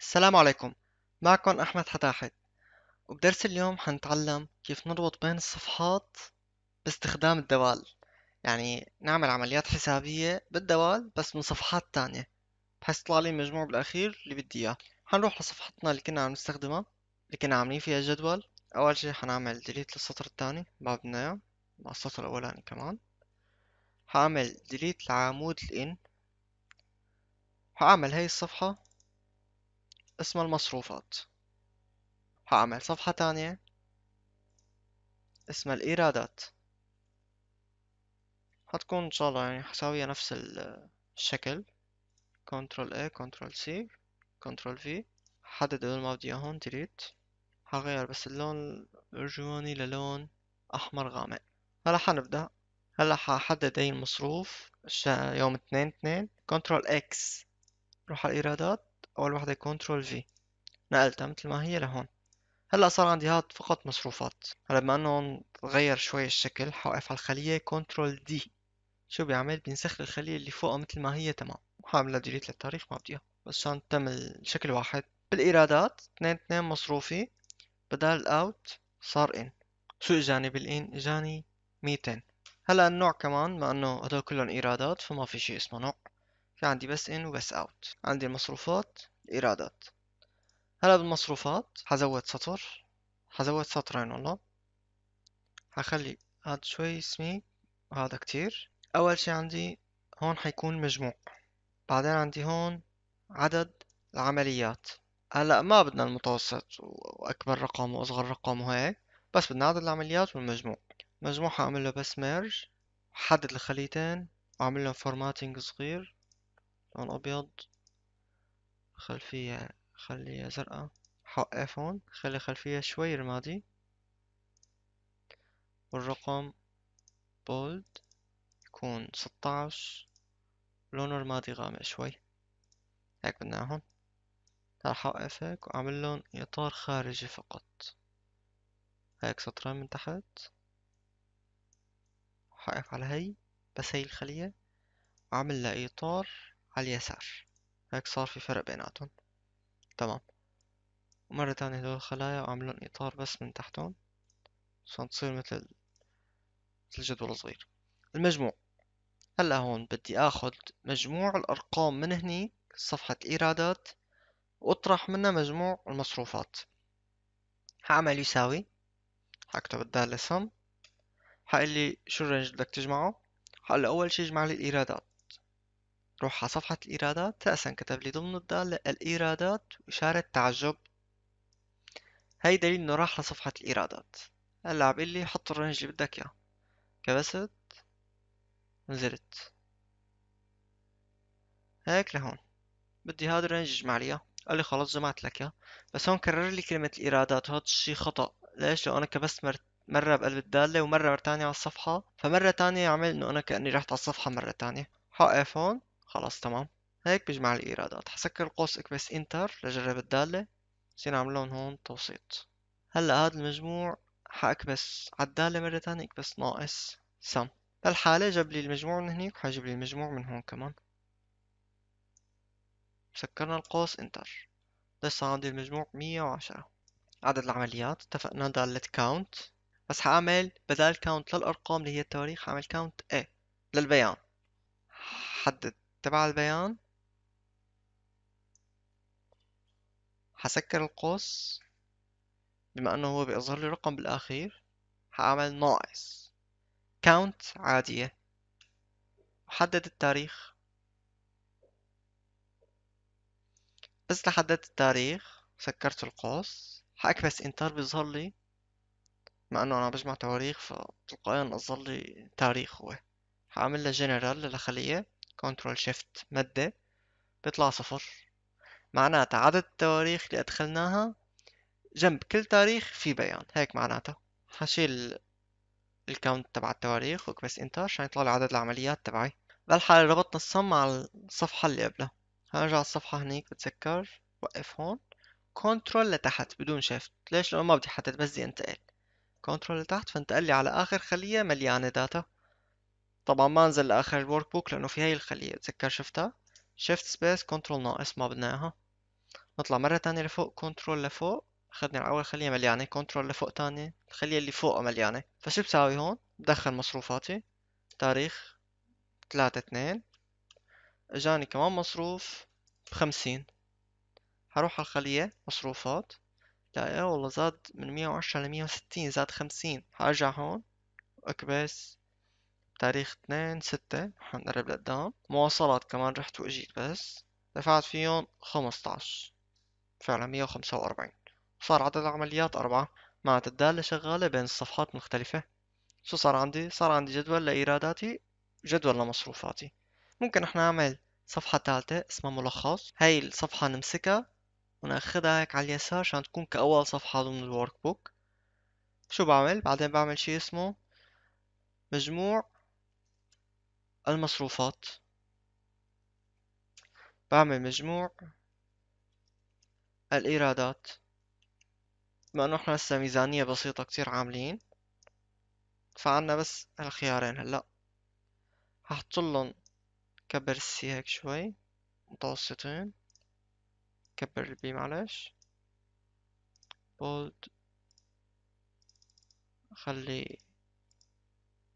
السلام عليكم معكم أحمد حتاحت وبدرس اليوم حنتعلم كيف نربط بين الصفحات باستخدام الدوال يعني نعمل عمليات حسابية بالدوال بس من صفحات تانية بحيث يطلع لي المجموع بالأخير اللي بدي إياه حنروح لصفحتنا اللي كنا عم نستخدمها اللي كنا عاملين فيها جدول أول شي حنعمل ديليت للسطر التاني ما بدنا إياه مع السطر الأولاني كمان حأعمل ديليت لعمود الإن حأعمل هاي الصفحة اسمها المصروفات حأعمل صفحة تانية اسمها الإيرادات حتكون إن شاء الله يعني حساوية نفس الشكل كنترول A كنترول C كنترول V حدد اللون ما بدي هون تريد حغير بس اللون الرجواني للون أحمر غامق هلا حنبدأ هلا ححدد أي المصروف يوم اتنين اتنين كنترول X روح على الإيرادات أول وحدة كنترول في نقلتها مثل ما هي لهون هلا صار عندي هاد فقط مصروفات هلا بما انه غير شوي الشكل حوقف على الخلية كنترول دي شو بيعمل بينسخ الخلية اللي فوقها مثل ما هي تمام وحعملها ديليت للتاريخ ما بديها بس عشان تم الشكل واحد بالإيرادات اثنين اثنين مصروفي بدل اوت صار إن شو إجاني بالإن إجاني ميتين هلا النوع كمان مع إنه هدول كلهم إيرادات فما في شي اسمه نوع في عندي بس ان وبس اوت عندي المصروفات الايرادات هلا بالمصروفات هزود سطر هزود سطرين والله هخلي هاد شوي اسمي وهذا كتير اول شي عندي هون حيكون مجموع بعدين عندي هون عدد العمليات هلا ما بدنا المتوسط واكبر رقم واصغر رقم وهيك بس بدنا عدد العمليات والمجموع مجموع حاعمل له بس ميرج حدد الخليتين واعمل لهم فورماتنج صغير لون أبيض خلفية خليها زرقاء حوقف هون خلي خلفية شوي رمادي والرقم بولد يكون 16 لونه رمادي غامق شوي هيك بدنا هون رح اوقف هيك واعمل لون اطار خارجي فقط هيك سطرين من تحت حقف على هي بس هي الخلية وأعمل لها إطار على اليسار هيك صار في فرق بيناتهم تمام ومرة تانية هدول الخلايا وعملون إطار بس من تحتهم عشان تصير مثل مثل جدول صغير المجموع هلا هون بدي اخد مجموع الارقام من هني صفحة الايرادات واطرح منها مجموع المصروفات هعمل يساوي هكتب الدالة سم حقلي شو الرينج بدك تجمعه هلا اول شي اجمع لي الايرادات روح على صفحة الإيرادات تأسا كتب لي ضمن الدالة الإيرادات إشارة تعجب هاي دليل إنه راح لصفحة الإيرادات هلا عم لي حط الرنج اللي بدك إياه كبست نزلت هيك لهون بدي هذا الرنج يجمع لي إياه قال لي خلص جمعت لك إياه بس هون كرر لي كلمة الإيرادات وهاد الشي خطأ ليش لو أنا كبست مرت مرة بقلب الدالة ومرة تانية على الصفحة فمرة تانية عمل إنه أنا كأني رحت على الصفحة مرة تانية حقف هون خلاص تمام هيك بجمع الإيرادات حسكر القوس اكبس انتر لجرب الدالة بصير عم هون توسيط هلا هذا المجموع حأكبس على الدالة مرة تانية اكبس ناقص سم بالحالة جاب لي المجموع من هنيك وحاجب لي المجموع من هون كمان سكرنا القوس انتر لسه عندي المجموع مية وعشرة عدد العمليات اتفقنا دالة كاونت بس حأعمل بدال كاونت للأرقام اللي هي التواريخ حأعمل كاونت A للبيان حدد تبع البيان حسكر القوس بما انه هو بيظهر لي رقم بالاخير هعمل ناقص count عادية وحدد التاريخ بس لحددت التاريخ سكرت القوس حأكبس انتر بيظهر لي مع انه انا بجمع تواريخ فتلقائيا اظهر لي تاريخ هو هعمل له جنرال للخلية كنترول شيفت مادة بيطلع صفر معناتها عدد التواريخ اللي أدخلناها جنب كل تاريخ في بيان هيك معناتها حشيل الكاونت تبع التواريخ وكبس انتر عشان يطلع لي عدد العمليات تبعي بالحالة ربطنا الصم مع الصفحة اللي قبلها هرجع على الصفحة هنيك بتسكر وقف هون كنترول لتحت بدون شيفت ليش لأنه ما بدي حدد بس بدي انتقل كنترول لتحت فانتقل لي على آخر خلية مليانة داتا طبعا ما نزل لاخر الورك بوك لانه في هاي الخليه اتذكر شفتها شيفت سبيس كنترول ناقص ما بدنا اياها نطلع مره تانية لفوق كنترول لفوق اخذنا على اول خليه مليانه كنترول لفوق تاني الخليه اللي فوقها مليانه فشو بساوي هون بدخل مصروفاتي تاريخ تلاتة اتنين اجاني كمان مصروف بخمسين هروح على الخلية مصروفات لا إيه والله زاد من مية وعشرة لمية وستين زاد خمسين هرجع هون اكبس تاريخ اثنين ستة حنقرب لقدام مواصلات كمان رحت واجيت بس دفعت فيهم خمسطعش فعلا مية وخمسة وأربعين صار عدد العمليات أربعة مع الدالة شغالة بين الصفحات مختلفة شو صار عندي؟ صار عندي جدول لإيراداتي جدول لمصروفاتي ممكن احنا نعمل صفحة ثالثة اسمها ملخص هاي الصفحة نمسكها ونأخدها هيك على اليسار عشان تكون كأول صفحة ضمن الورك بوك شو بعمل؟ بعدين بعمل شي اسمه مجموع المصروفات بعمل مجموع الإيرادات بما أنه احنا لسه ميزانية بسيطة كتير عاملين فعنا بس هالخيارين هلأ هحطلن كبر السي هيك شوي متوسطين كبر البي معلش بولد خلي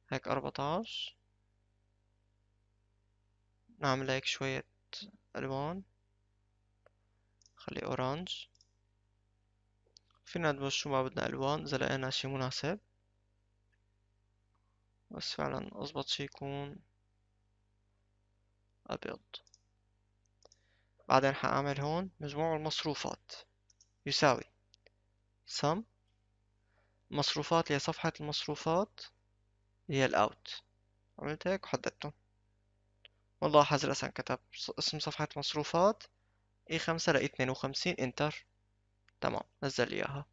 هيك أربعتاش نعمل هيك شوية ألوان خلي أورانج فينا ندمج شو ما بدنا ألوان إذا لقينا شي مناسب بس فعلا أزبط شي يكون أبيض بعدين حأعمل هون مجموع المصروفات يساوي sum مصروفات هي صفحة المصروفات هي الأوت عملت هيك وحددتهم والله حظي الأسعد كتب اسم صفحة مصروفات اي خمسة لقيت اثنين وخمسين انتر تمام نزل لي اياها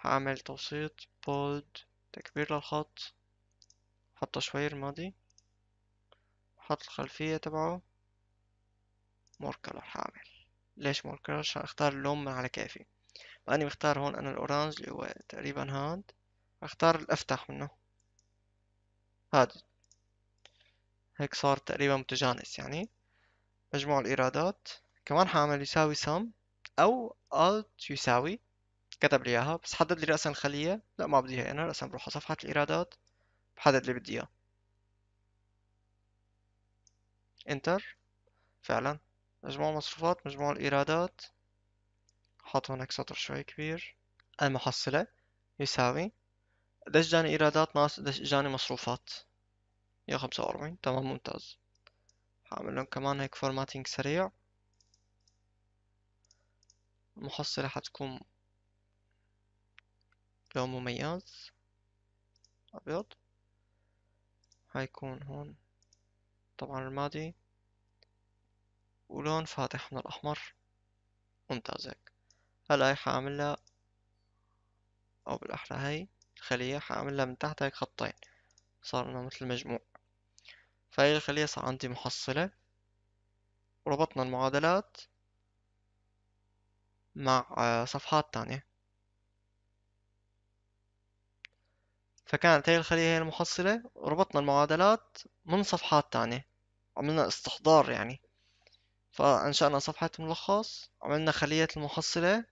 هعمل توسيط بولد تكبير للخط حط شوية الماضي حط الخلفية تبعه مور كلر هعمل ليش مور كلر عشان اختار اللون من على كيفي فأني مختار هون أنا الأورانج اللي هو تقريبا هاد اختار الأفتح منه هاد هيك صار تقريبا متجانس يعني مجموع الإيرادات كمان حعمل يساوي سم أو alt يساوي كتب لي إياها بس حدد لي رأسا الخلية لا ما بديها أنا رأسا بروح على صفحة الإيرادات بحدد اللي بدي إياه انتر فعلا مجموع المصروفات مجموع الإيرادات حاط هناك سطر شوي كبير المحصلة يساوي قديش جاني إيرادات ناقص قديش جاني مصروفات يا خمسة وأربعين تمام ممتاز هعمل لهم كمان هيك فورماتينج سريع المحصلة حتكون لون مميز أبيض هيكون هون طبعا رمادي ولون فاتح من الأحمر ممتاز هيك هلا هي حاعملها أو بالأحرى هي الخلية حاعملها من تحت هيك خطين صار إنه مثل مجموع فهي الخلية صار عندي محصلة وربطنا المعادلات مع آه، صفحات تانية فكانت هي الخلية هي المحصلة وربطنا المعادلات من صفحات تانية عملنا استحضار يعني فأنشأنا صفحة ملخص عملنا خلية المحصلة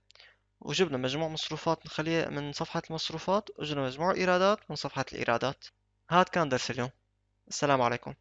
وجبنا مجموع مصروفات من خلية من صفحة المصروفات وجبنا مجموع إيرادات من صفحة الإيرادات هاد كان درس اليوم السلام عليكم